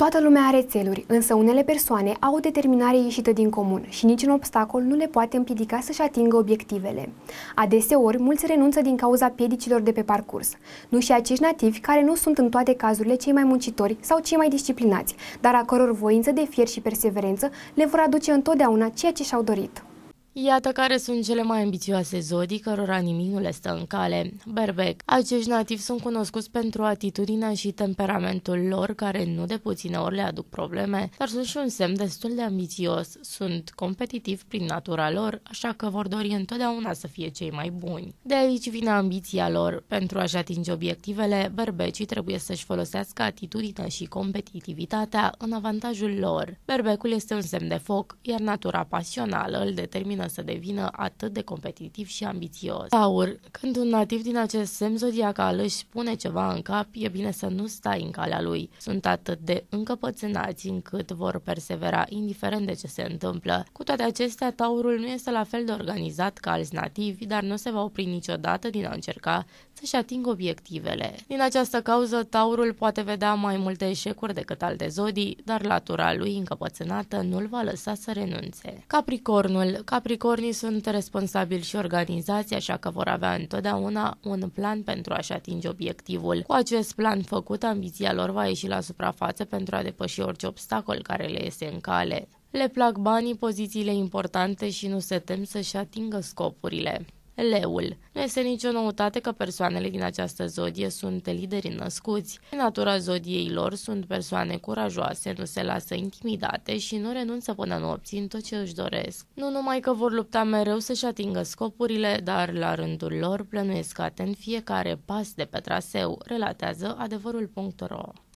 Toată lumea are țeluri, însă unele persoane au o determinare ieșită din comun și niciun obstacol nu le poate împiedica să-și atingă obiectivele. Adeseori, mulți renunță din cauza piedicilor de pe parcurs. Nu și acești nativi care nu sunt în toate cazurile cei mai muncitori sau cei mai disciplinați, dar a căror voință de fier și perseverență le vor aduce întotdeauna ceea ce și-au dorit. Iată care sunt cele mai ambițioase zodii cărora nimic nu le stă în cale. Berbec. Acești nativi sunt cunoscuți pentru atitudinea și temperamentul lor, care nu de puține ori le aduc probleme, dar sunt și un semn destul de ambițios. Sunt competitivi prin natura lor, așa că vor dori întotdeauna să fie cei mai buni. De aici vine ambiția lor. Pentru a-și atinge obiectivele, berbecii trebuie să-și folosească atitudinea și competitivitatea în avantajul lor. Berbecul este un semn de foc, iar natura pasională îl determină lumină să devină atât de competitiv și ambițios. Aur, când un nativ din acest semn zodiacal își pune ceva în cap, e bine să nu stai în calea lui. Sunt atât de încăpățânați încât vor persevera indiferent de ce se întâmplă. Cu toate acestea, taurul nu este la fel de organizat ca alți nativi, dar nu se va opri niciodată din a încerca să-și atingă obiectivele. Din această cauză, taurul poate vedea mai multe eșecuri decât alte zodii, dar latura lui încăpățânată nu-l va lăsa să renunțe. Capricornul Capricornul Capricornii sunt responsabili și organizați, așa că vor avea întotdeauna un plan pentru a-și atinge obiectivul. Cu acest plan făcut, ambiția lor va ieși la suprafață pentru a depăși orice obstacol care le este în cale. Le plac banii, pozițiile importante și nu se tem să-și atingă scopurile. Leul. Nu este nicio noutate că persoanele din această zodie sunt lideri născuți. În natura zodiei lor sunt persoane curajoase, nu se lasă intimidate și nu renunță până nu obțin tot ce își doresc. Nu numai că vor lupta mereu să-și atingă scopurile, dar la rândul lor plănuiesc atent fiecare pas de pe traseu, relatează adevărul.ro.